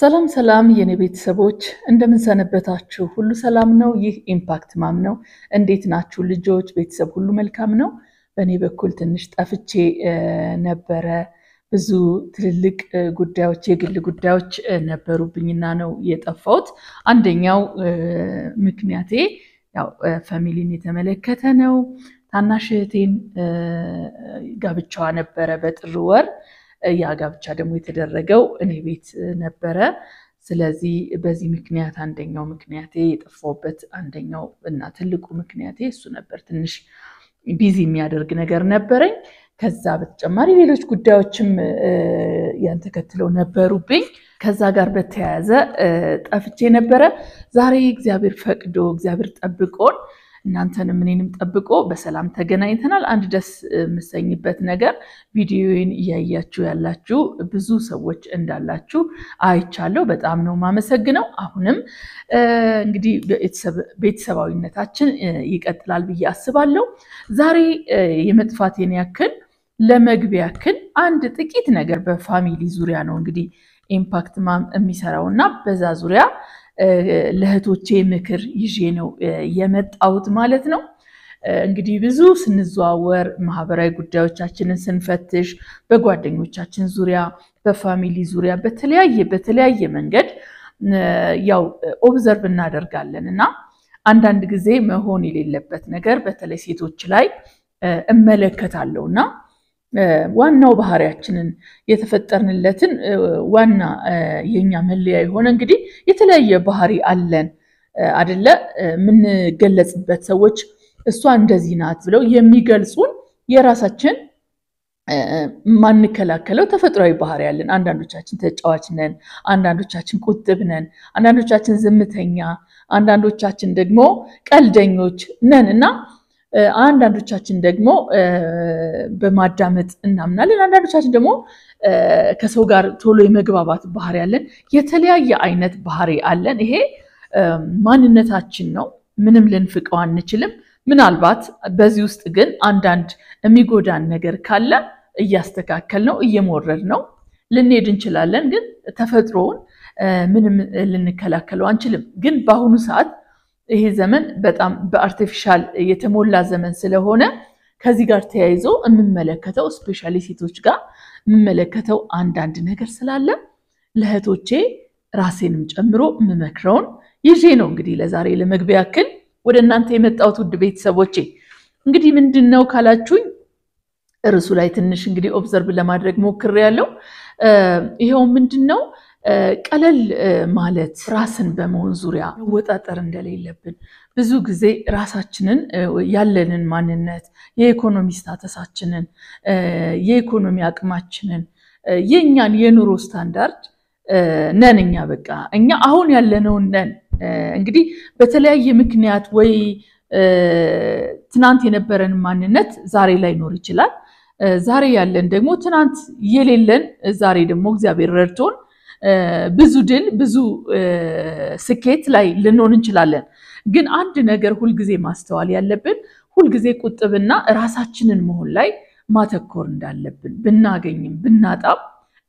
ሰላም ሰላም የኔ ቤተሰቦች እንደምንሰነበታችሁ፣ ሁሉ ሰላም ነው? ይህ ኢምፓክት ማም ነው። እንዴት ናችሁ ልጆች? ቤተሰብ ሁሉ መልካም ነው? በእኔ በኩል ትንሽ ጠፍቼ ነበረ። ብዙ ትልልቅ ጉዳዮች፣ የግል ጉዳዮች ነበሩብኝና ነው የጠፋሁት። አንደኛው ምክንያቴ ያው ፋሚሊን የተመለከተ ነው። ታናሽ እህቴን ጋብቻዋ ነበረ በጥር ወር ያ ጋብቻ ደግሞ የተደረገው እኔ ቤት ነበረ። ስለዚህ በዚህ ምክንያት አንደኛው ምክንያቴ የጠፋሁበት አንደኛው እና ትልቁ ምክንያቴ እሱ ነበር። ትንሽ ቢዚ የሚያደርግ ነገር ነበረኝ። ከዛ በተጨማሪ ሌሎች ጉዳዮችም ያን ተከትለው ነበሩብኝ። ከዛ ጋር በተያያዘ ጠፍቼ ነበረ። ዛሬ እግዚአብሔር ፈቅዶ እግዚአብሔር ጠብቆን እናንተንም እኔንም ጠብቆ በሰላም ተገናኝተናል። አንድ ደስ የምሰኝበት ነገር ቪዲዮን እያያችሁ ያላችሁ ብዙ ሰዎች እንዳላችሁ አይቻለሁ። በጣም ነው ማመሰግነው። አሁንም እንግዲህ ቤተሰባዊነታችን ይቀጥላል ብዬ አስባለሁ። ዛሬ የመጥፋቴን ያክል ለመግቢያ ያክል አንድ ጥቂት ነገር በፋሚሊ ዙሪያ ነው እንግዲህ ኢምፓክት ማም የሚሰራው እና በዛ ዙሪያ ለእህቶቼ ምክር ይዤ ነው የመጣሁት ማለት ነው። እንግዲህ ብዙ ስንዘዋወር ማህበራዊ ጉዳዮቻችንን ስንፈትሽ በጓደኞቻችን ዙሪያ፣ በፋሚሊ ዙሪያ በተለያየ በተለያየ መንገድ ያው ኦብዘርቭ እናደርጋለን እና አንዳንድ ጊዜ መሆን የሌለበት ነገር በተለይ ሴቶች ላይ እመለከታለሁ እና ዋናው ባህሪያችንን የተፈጠርንለትን ዋና የኛ መለያ የሆነ እንግዲህ የተለያየ ባህሪ አለን አደለ? የምንገለጽበት ሰዎች እሷ እንደዚህ ናት ብለው የሚገልጹን የራሳችን ማንከላከለው ተፈጥሯዊ ባህሪ ያለን። አንዳንዶቻችን ተጫዋች ነን፣ አንዳንዶቻችን ቁጥብ ነን፣ አንዳንዶቻችን ዝምተኛ፣ አንዳንዶቻችን ደግሞ ቀልደኞች ነን እና አንዳንዶቻችን ደግሞ በማዳመጥ እናምናለን። አንዳንዶቻችን ደግሞ ከሰው ጋር ቶሎ የመግባባት ባህሪ አለን። የተለያየ አይነት ባህሪ አለን። ይሄ ማንነታችን ነው። ምንም ልንፍቀው አንችልም። ምናልባት በዚህ ውስጥ ግን አንዳንድ የሚጎዳን ነገር ካለ እያስተካከል ነው እየሞረድ ነው ልንሄድ እንችላለን። ግን ተፈጥሮውን ምንም ልንከላከለው አንችልም። ግን በአሁኑ ሰዓት ይሄ ዘመን በጣም በአርቲፊሻል የተሞላ ዘመን ስለሆነ ከዚህ ጋር ተያይዞ የምመለከተው ስፔሻሊ ሴቶች ጋር የምመለከተው አንዳንድ ነገር ስላለ ለእህቶቼ ራሴንም ጨምሮ የምመክረውን ይዤ ነው እንግዲህ ለዛሬ ለመግቢያ ያክል ወደ እናንተ የመጣሁት ውድ ቤተሰቦቼ። እንግዲህ ምንድን ነው ካላችሁኝ እርሱ ላይ ትንሽ እንግዲህ ኦብዘርቭ ለማድረግ ሞክሬያለሁ። ይኸው ምንድን ነው ቀለል ማለት ራስን በመሆን ዙሪያ መወጣጠር እንደሌለብን ብዙ ጊዜ ራሳችንን ያለንን ማንነት፣ የኢኮኖሚ ስታተሳችንን፣ የኢኮኖሚ አቅማችንን፣ የእኛን የኑሮ ስታንዳርድ ነን እኛ በቃ እኛ አሁን ያለነውን ነን። እንግዲህ በተለያየ ምክንያት ወይ ትናንት የነበረን ማንነት ዛሬ ላይኖር ይችላል። ዛሬ ያለን ደግሞ ትናንት የሌለን ዛሬ ደግሞ እግዚአብሔር ረድቶን ብዙ ድል ብዙ ስኬት ላይ ልንሆን እንችላለን። ግን አንድ ነገር ሁልጊዜ ማስተዋል ያለብን ሁልጊዜ ቁጥብና ራሳችንን መሆን ላይ ማተኮር እንዳለብን ብናገኝም ብናጣም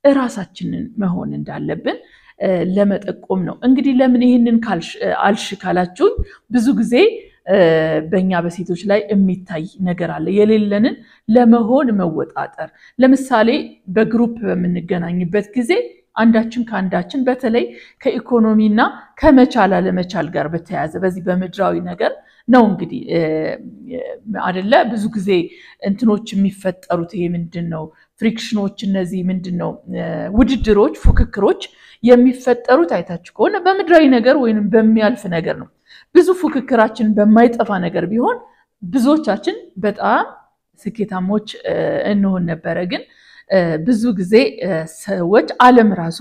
እራሳችንን መሆን እንዳለብን ለመጠቆም ነው። እንግዲህ ለምን ይህንን አልሽ ካላችሁኝ ብዙ ጊዜ በእኛ በሴቶች ላይ የሚታይ ነገር አለ። የሌለንን ለመሆን መወጣጠር። ለምሳሌ በግሩፕ በምንገናኝበት ጊዜ አንዳችን ከአንዳችን በተለይ ከኢኮኖሚና ከመቻል አለመቻል ጋር በተያያዘ በዚህ በምድራዊ ነገር ነው እንግዲህ አደለ ብዙ ጊዜ እንትኖች የሚፈጠሩት ይሄ ምንድን ነው ፍሪክሽኖች እነዚህ ምንድን ነው ውድድሮች ፉክክሮች የሚፈጠሩት አይታችሁ ከሆነ በምድራዊ ነገር ወይም በሚያልፍ ነገር ነው ብዙ ፉክክራችን በማይጠፋ ነገር ቢሆን ብዙዎቻችን በጣም ስኬታሞች እንሆን ነበረ ግን ብዙ ጊዜ ሰዎች ዓለም ራሷ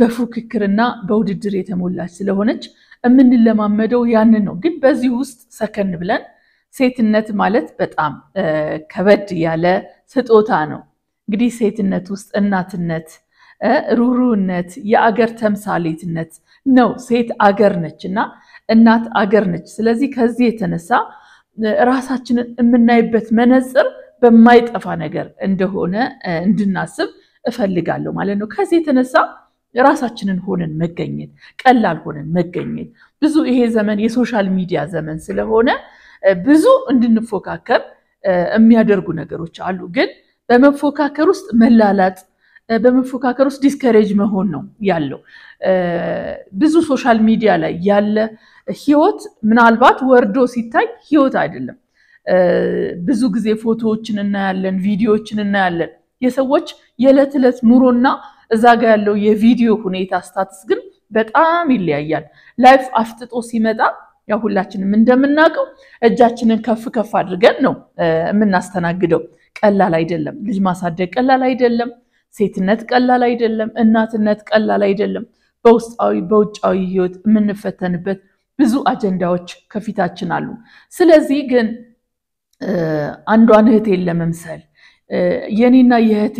በፉክክርና በውድድር የተሞላች ስለሆነች የምንለማመደው ያንን ነው። ግን በዚህ ውስጥ ሰከን ብለን ሴትነት ማለት በጣም ከበድ ያለ ስጦታ ነው። እንግዲህ ሴትነት ውስጥ እናትነት፣ ሩሩነት፣ የአገር ተምሳሌትነት ነው። ሴት አገር ነች እና እናት አገር ነች። ስለዚህ ከዚህ የተነሳ ራሳችንን የምናይበት መነጽር በማይጠፋ ነገር እንደሆነ እንድናስብ እፈልጋለሁ ማለት ነው። ከዚህ የተነሳ ራሳችንን ሆነን መገኘት ቀላል ሆነን መገኘት ብዙ ይሄ ዘመን የሶሻል ሚዲያ ዘመን ስለሆነ ብዙ እንድንፎካከር የሚያደርጉ ነገሮች አሉ። ግን በመፎካከር ውስጥ መላላጥ፣ በመፎካከር ውስጥ ዲስከሬጅ መሆን ነው ያለው። ብዙ ሶሻል ሚዲያ ላይ ያለ ህይወት ምናልባት ወርዶ ሲታይ ህይወት አይደለም ብዙ ጊዜ ፎቶዎችን እናያለን፣ ቪዲዮዎችን እናያለን። የሰዎች የዕለት ዕለት ኑሮና እዛ ጋር ያለው የቪዲዮ ሁኔታ ስታትስ ግን በጣም ይለያያል። ላይፍ አፍጥጦ ሲመጣ ያው ሁላችንም እንደምናውቀው እጃችንን ከፍ ከፍ አድርገን ነው የምናስተናግደው። ቀላል አይደለም። ልጅ ማሳደግ ቀላል አይደለም። ሴትነት ቀላል አይደለም። እናትነት ቀላል አይደለም። በውስጣዊ በውጫዊ ህይወት የምንፈተንበት ብዙ አጀንዳዎች ከፊታችን አሉ። ስለዚህ ግን አንዷን እህቴን ለመምሰል የኔና የእህቴ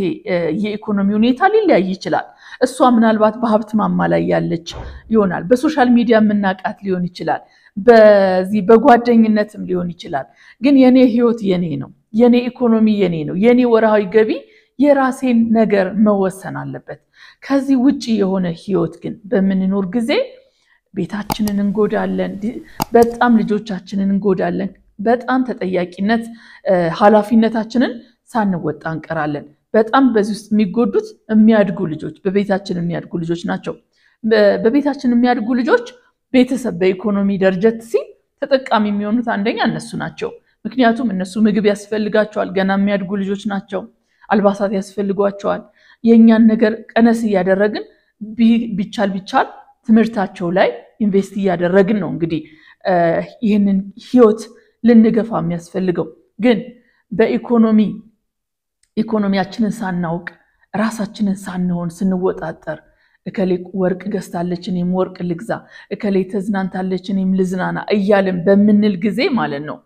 የኢኮኖሚ ሁኔታ ሊለያይ ይችላል። እሷ ምናልባት በሀብት ማማ ላይ ያለች ይሆናል። በሶሻል ሚዲያ የምናቃት ሊሆን ይችላል። በዚህ በጓደኝነትም ሊሆን ይችላል። ግን የኔ ህይወት የኔ ነው። የኔ ኢኮኖሚ የኔ ነው። የኔ ወርሃዊ ገቢ የራሴን ነገር መወሰን አለበት። ከዚህ ውጭ የሆነ ህይወት ግን በምንኖር ጊዜ ቤታችንን እንጎዳለን፣ በጣም ልጆቻችንን እንጎዳለን። በጣም ተጠያቂነት ኃላፊነታችንን ሳንወጣ እንቀራለን። በጣም በዚህ ውስጥ የሚጎዱት የሚያድጉ ልጆች፣ በቤታችን የሚያድጉ ልጆች ናቸው። በቤታችን የሚያድጉ ልጆች ቤተሰብ በኢኮኖሚ ደረጀት ሲል ተጠቃሚ የሚሆኑት አንደኛ እነሱ ናቸው። ምክንያቱም እነሱ ምግብ ያስፈልጋቸዋል፣ ገና የሚያድጉ ልጆች ናቸው። አልባሳት ያስፈልጓቸዋል። የእኛን ነገር ቀነስ እያደረግን ቢቻል ቢቻል ትምህርታቸው ላይ ኢንቨስት እያደረግን ነው እንግዲህ ይህንን ህይወት ልንገፋ የሚያስፈልገው ግን በኢኮኖሚ ኢኮኖሚያችንን ሳናውቅ ራሳችንን ሳንሆን ስንወጣጠር እከሌ ወርቅ ገዝታለች እኔም ወርቅ ልግዛ፣ እከሌ ተዝናንታለች እኔም ልዝናና እያልን በምንል ጊዜ ማለት ነው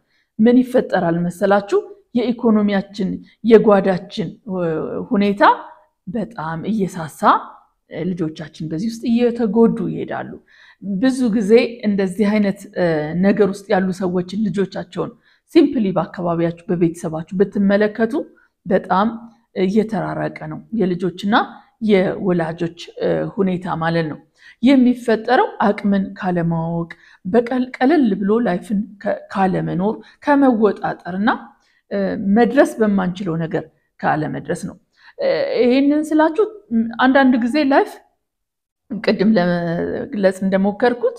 ምን ይፈጠራል መሰላችሁ? የኢኮኖሚያችን የጓዳችን ሁኔታ በጣም እየሳሳ ልጆቻችን በዚህ ውስጥ እየተጎዱ ይሄዳሉ። ብዙ ጊዜ እንደዚህ አይነት ነገር ውስጥ ያሉ ሰዎችን ልጆቻቸውን ሲምፕሊ በአካባቢያችሁ በቤተሰባችሁ ብትመለከቱ በጣም እየተራራቀ ነው የልጆችና የወላጆች ሁኔታ ማለት ነው። የሚፈጠረው አቅምን ካለማወቅ፣ ቀለል ብሎ ላይፍን ካለመኖር፣ ከመወጣጠር እና መድረስ በማንችለው ነገር ካለመድረስ ነው። ይህንን ስላችሁ አንዳንድ ጊዜ ላይፍ ቅድም ለመግለጽ እንደሞከርኩት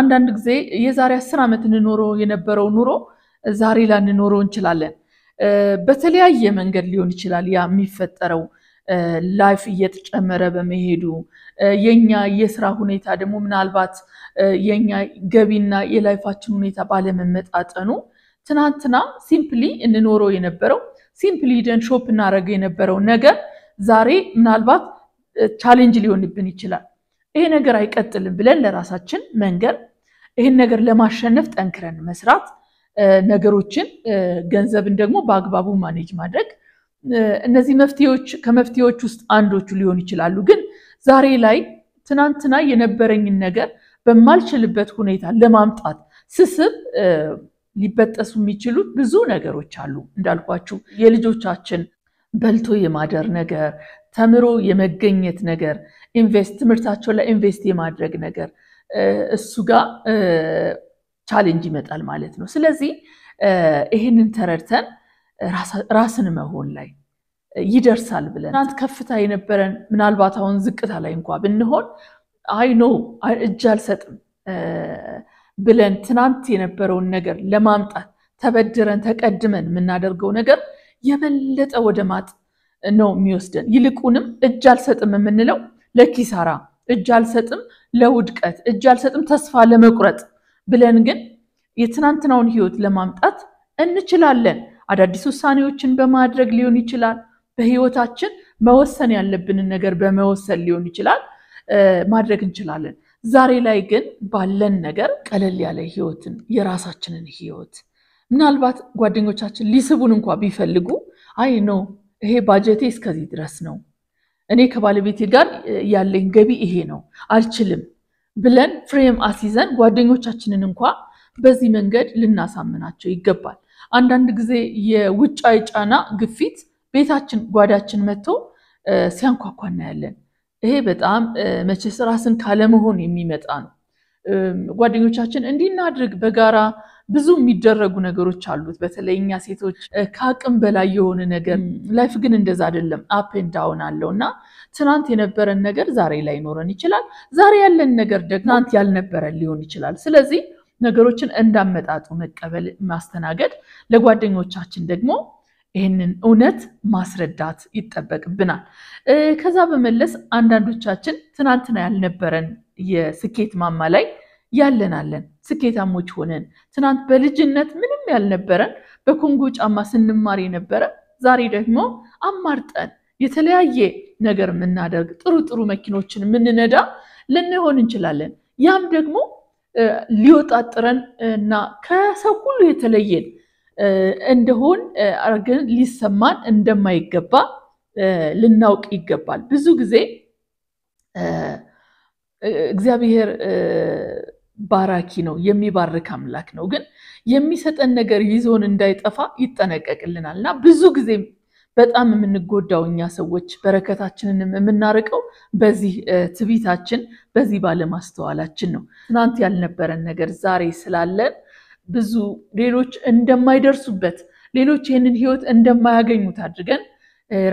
አንዳንድ ጊዜ የዛሬ አስር ዓመት እንኖረው የነበረው ኑሮ ዛሬ ላንኖረው እንችላለን። በተለያየ መንገድ ሊሆን ይችላል ያ የሚፈጠረው ላይፍ እየተጨመረ በመሄዱ የኛ የስራ ሁኔታ ደግሞ ምናልባት የኛ ገቢና የላይፋችን ሁኔታ ባለመመጣጠኑ ትናንትና ሲምፕሊ እንኖረው የነበረው ሲምፕሊ ደን ሾፕ እናደረገ የነበረው ነገር ዛሬ ምናልባት ቻሌንጅ ሊሆንብን ይችላል። ይሄ ነገር አይቀጥልም ብለን ለራሳችን መንገር፣ ይህን ነገር ለማሸነፍ ጠንክረን መስራት፣ ነገሮችን ገንዘብን ደግሞ በአግባቡ ማኔጅ ማድረግ እነዚህ መፍትሄዎች ከመፍትሄዎች ውስጥ አንዶቹ ሊሆኑ ይችላሉ። ግን ዛሬ ላይ ትናንትና የነበረኝን ነገር በማልችልበት ሁኔታ ለማምጣት ስስብ ሊበጠሱ የሚችሉ ብዙ ነገሮች አሉ። እንዳልኳችሁ የልጆቻችን በልቶ የማደር ነገር፣ ተምሮ የመገኘት ነገር ኢንቨስት ትምህርታቸው ላይ ኢንቨስት የማድረግ ነገር እሱ ጋር ቻሌንጅ ይመጣል ማለት ነው። ስለዚህ ይህንን ተረድተን ራስን መሆን ላይ ይደርሳል ብለን ትናንት ከፍታ የነበረን ምናልባት አሁን ዝቅታ ላይ እንኳ ብንሆን አይ ኖ እጅ አልሰጥም ብለን ትናንት የነበረውን ነገር ለማምጣት ተበድረን ተቀድመን የምናደርገው ነገር የበለጠ ወደ ማጥ። ነው የሚወስደን። ይልቁንም እጅ አልሰጥም የምንለው ለኪሳራ እጅ አልሰጥም ለውድቀት፣ እጅ አልሰጥም ተስፋ ለመቁረጥ ብለን ግን የትናንትናውን ህይወት ለማምጣት እንችላለን። አዳዲስ ውሳኔዎችን በማድረግ ሊሆን ይችላል። በህይወታችን መወሰን ያለብንን ነገር በመወሰን ሊሆን ይችላል። ማድረግ እንችላለን። ዛሬ ላይ ግን ባለን ነገር ቀለል ያለ ህይወትን የራሳችንን ህይወት ምናልባት ጓደኞቻችን ሊስቡን እንኳ ቢፈልጉ አይ ነው ይሄ ባጀቴ እስከዚህ ድረስ ነው፣ እኔ ከባለቤቴ ጋር ያለኝ ገቢ ይሄ ነው፣ አልችልም ብለን ፍሬም አስይዘን ጓደኞቻችንን እንኳ በዚህ መንገድ ልናሳምናቸው ይገባል። አንዳንድ ጊዜ የውጫዊ ጫና ግፊት ቤታችን ጓዳችን መጥቶ ሲያንኳኳ እናያለን። ይሄ በጣም መቼስ ራስን ካለመሆን የሚመጣ ነው። ጓደኞቻችን እንዲናድርግ በጋራ ብዙ የሚደረጉ ነገሮች አሉት። በተለይ እኛ ሴቶች ከአቅም በላይ የሆነ ነገር ላይፍ ግን እንደዛ አይደለም። አፕ ኤንድ ዳውን አለው እና ትናንት የነበረን ነገር ዛሬ ኖረን ይችላል። ዛሬ ያለን ነገር ደግሞ ትናንት ያልነበረን ሊሆን ይችላል። ስለዚህ ነገሮችን እንዳመጣጡ መቀበል፣ ማስተናገድ ለጓደኞቻችን ደግሞ ይህንን እውነት ማስረዳት ይጠበቅብናል። ከዛ በመለስ አንዳንዶቻችን ትናንትና ያልነበረን የስኬት ማማ ላይ ያለናለን ስኬታሞች ሆነን ትናንት በልጅነት ምንም ያልነበረን በኮንጎ ጫማ ስንማር የነበረ ዛሬ ደግሞ አማርጠን የተለያየ ነገር የምናደርግ ጥሩ ጥሩ መኪኖችን የምንነዳ ልንሆን እንችላለን። ያም ደግሞ ሊወጣጥረን እና ከሰው ሁሉ የተለየን እንደሆን ግን ሊሰማን እንደማይገባ ልናውቅ ይገባል። ብዙ ጊዜ እግዚአብሔር ባራኪ ነው፣ የሚባርክ አምላክ ነው። ግን የሚሰጠን ነገር ይዞን እንዳይጠፋ ይጠነቀቅልናል እና ብዙ ጊዜ በጣም የምንጎዳው እኛ ሰዎች በረከታችንንም የምናርቀው በዚህ ትቢታችን፣ በዚህ ባለማስተዋላችን ነው። ትናንት ያልነበረን ነገር ዛሬ ስላለን ብዙ ሌሎች እንደማይደርሱበት ሌሎች ይህንን ህይወት እንደማያገኙት አድርገን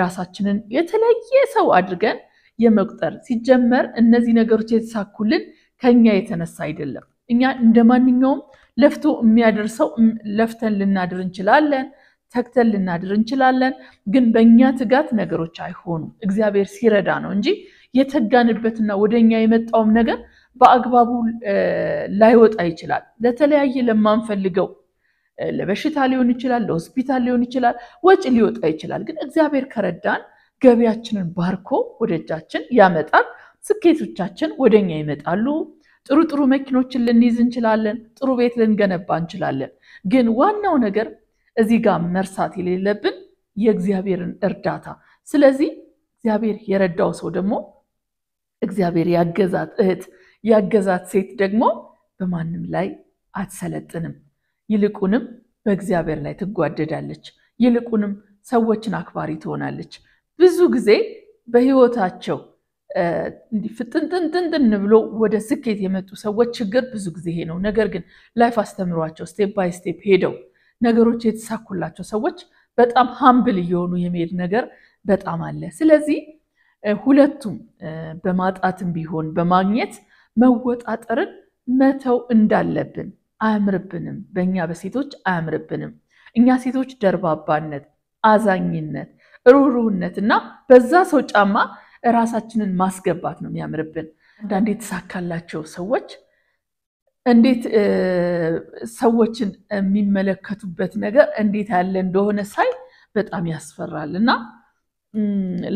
ራሳችንን የተለየ ሰው አድርገን የመቁጠር ሲጀመር እነዚህ ነገሮች የተሳኩልን ከኛ የተነሳ አይደለም። እኛ እንደ ማንኛውም ለፍቶ የሚያደርሰው ለፍተን ልናድር እንችላለን፣ ተግተን ልናድር እንችላለን። ግን በእኛ ትጋት ነገሮች አይሆኑም። እግዚአብሔር ሲረዳ ነው እንጂ የተጋንበትና ወደ እኛ የመጣውም ነገር በአግባቡ ላይወጣ ይችላል። ለተለያየ ለማንፈልገው ለበሽታ ሊሆን ይችላል፣ ለሆስፒታል ሊሆን ይችላል፣ ወጪ ሊወጣ ይችላል። ግን እግዚአብሔር ከረዳን ገቢያችንን ባርኮ ወደ እጃችን ያመጣል። ስኬቶቻችን ወደኛ ይመጣሉ። ጥሩ ጥሩ መኪኖችን ልንይዝ እንችላለን። ጥሩ ቤት ልንገነባ እንችላለን። ግን ዋናው ነገር እዚህ ጋር መርሳት የሌለብን የእግዚአብሔርን እርዳታ። ስለዚህ እግዚአብሔር የረዳው ሰው ደግሞ እግዚአብሔር ያገዛት እህት ያገዛት ሴት ደግሞ በማንም ላይ አትሰለጥንም፣ ይልቁንም በእግዚአብሔር ላይ ትጓደዳለች። ይልቁንም ሰዎችን አክባሪ ትሆናለች። ብዙ ጊዜ በህይወታቸው። ፍጥንጥንጥንጥን ብሎ ወደ ስኬት የመጡ ሰዎች ችግር ብዙ ጊዜ ይሄ ነው። ነገር ግን ላይፍ አስተምሯቸው ስቴፕ ባይ ስቴፕ ሄደው ነገሮች የተሳኩላቸው ሰዎች በጣም ሀምብል እየሆኑ የመሄድ ነገር በጣም አለ። ስለዚህ ሁለቱም በማጣትም ቢሆን በማግኘት መወጣጠርን መተው እንዳለብን አያምርብንም። በእኛ በሴቶች አያምርብንም። እኛ ሴቶች ደርባባነት፣ አዛኝነት፣ ሩህሩህነት እና በዛ ሰው ጫማ እራሳችንን ማስገባት ነው የሚያምርብን። አንዳንድ የተሳካላቸው ሰዎች እንዴት ሰዎችን የሚመለከቱበት ነገር እንዴት ያለ እንደሆነ ሳይ በጣም ያስፈራል። እና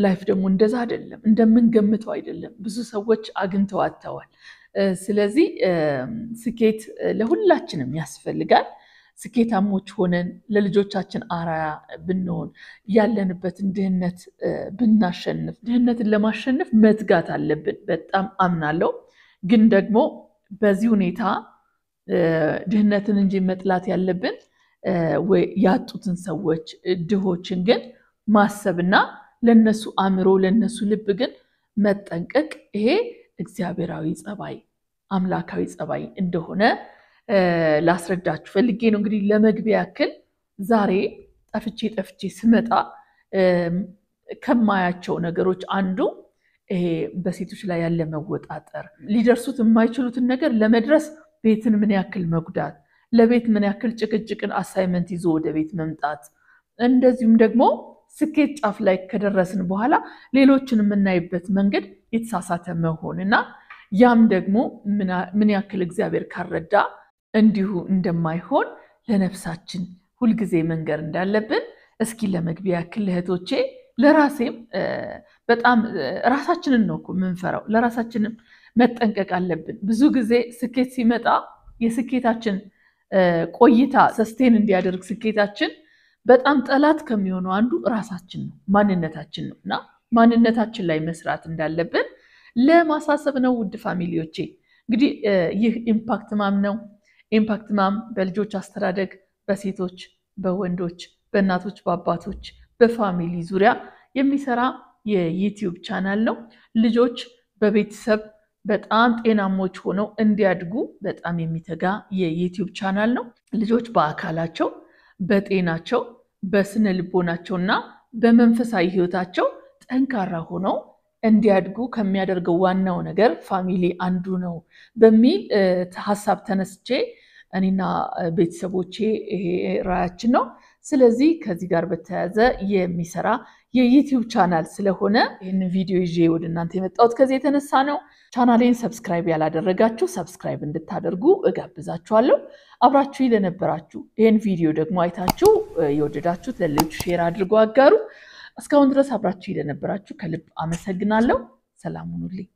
ላይፍ ደግሞ እንደዛ አይደለም፣ እንደምንገምተው አይደለም። ብዙ ሰዎች አግኝተው አጥተዋል። ስለዚህ ስኬት ለሁላችንም ያስፈልጋል። ስኬታሞች ሆነን ለልጆቻችን አራያ ብንሆን ያለንበትን ድህነት ብናሸንፍ፣ ድህነትን ለማሸነፍ መትጋት አለብን። በጣም አምናለሁ። ግን ደግሞ በዚህ ሁኔታ ድህነትን እንጂ መጥላት ያለብን ያጡትን ሰዎች ድሆችን ግን ማሰብና ለነሱ አእምሮ ለነሱ ልብ ግን መጠንቀቅ ይሄ እግዚአብሔራዊ ጸባይ አምላካዊ ጸባይ እንደሆነ ላስረዳችሁ ፈልጌ ነው። እንግዲህ ለመግቢያ ያክል ዛሬ ጠፍቼ ጠፍቼ ስመጣ ከማያቸው ነገሮች አንዱ ይሄ በሴቶች ላይ ያለ መወጣጠር፣ ሊደርሱት የማይችሉትን ነገር ለመድረስ ቤትን ምን ያክል መጉዳት፣ ለቤት ምን ያክል ጭቅጭቅን አሳይመንት ይዞ ወደ ቤት መምጣት፣ እንደዚሁም ደግሞ ስኬት ጫፍ ላይ ከደረስን በኋላ ሌሎችን የምናይበት መንገድ የተሳሳተ መሆን እና ያም ደግሞ ምን ያክል እግዚአብሔር ካረዳ እንዲሁ እንደማይሆን ለነፍሳችን ሁልጊዜ መንገር እንዳለብን እስኪ ለመግቢያ ያክል እህቶቼ፣ ለራሴም በጣም ራሳችንን ነው የምንፈራው። ለራሳችንም መጠንቀቅ አለብን። ብዙ ጊዜ ስኬት ሲመጣ የስኬታችን ቆይታ ሰስቴን እንዲያደርግ ስኬታችን በጣም ጠላት ከሚሆነው አንዱ ራሳችን ነው፣ ማንነታችን ነው እና ማንነታችን ላይ መስራት እንዳለብን ለማሳሰብ ነው። ውድ ፋሚሊዎቼ እንግዲህ ይህ ኢምፓክት ማም ነው ኢምፓክት ማም በልጆች አስተዳደግ፣ በሴቶች፣ በወንዶች፣ በእናቶች፣ በአባቶች፣ በፋሚሊ ዙሪያ የሚሰራ የዩትዩብ ቻናል ነው። ልጆች በቤተሰብ በጣም ጤናሞች ሆነው እንዲያድጉ በጣም የሚተጋ የዩትዩብ ቻናል ነው። ልጆች በአካላቸው፣ በጤናቸው፣ በስነ ልቦናቸው እና በመንፈሳዊ ህይወታቸው ጠንካራ ሆነው እንዲያድጉ ከሚያደርገው ዋናው ነገር ፋሚሊ አንዱ ነው በሚል ሀሳብ ተነስቼ እኔና ቤተሰቦቼ ይሄ ራያችን ነው። ስለዚህ ከዚህ ጋር በተያያዘ የሚሰራ የዩቲዩብ ቻናል ስለሆነ ይህንን ቪዲዮ ይዤ ወደ እናንተ የመጣሁት ከዚህ የተነሳ ነው። ቻናሌን ሰብስክራይብ ያላደረጋችሁ ሰብስክራይብ እንድታደርጉ እጋብዛችኋለሁ። አብራችሁ ለነበራችሁ ይህን ቪዲዮ ደግሞ አይታችሁ የወደዳችሁት ለሌሎች ሼር አድርጎ አጋሩ። እስካሁን ድረስ አብራችሁ ለነበራችሁ ከልብ አመሰግናለሁ። ሰላም ሁኑልኝ።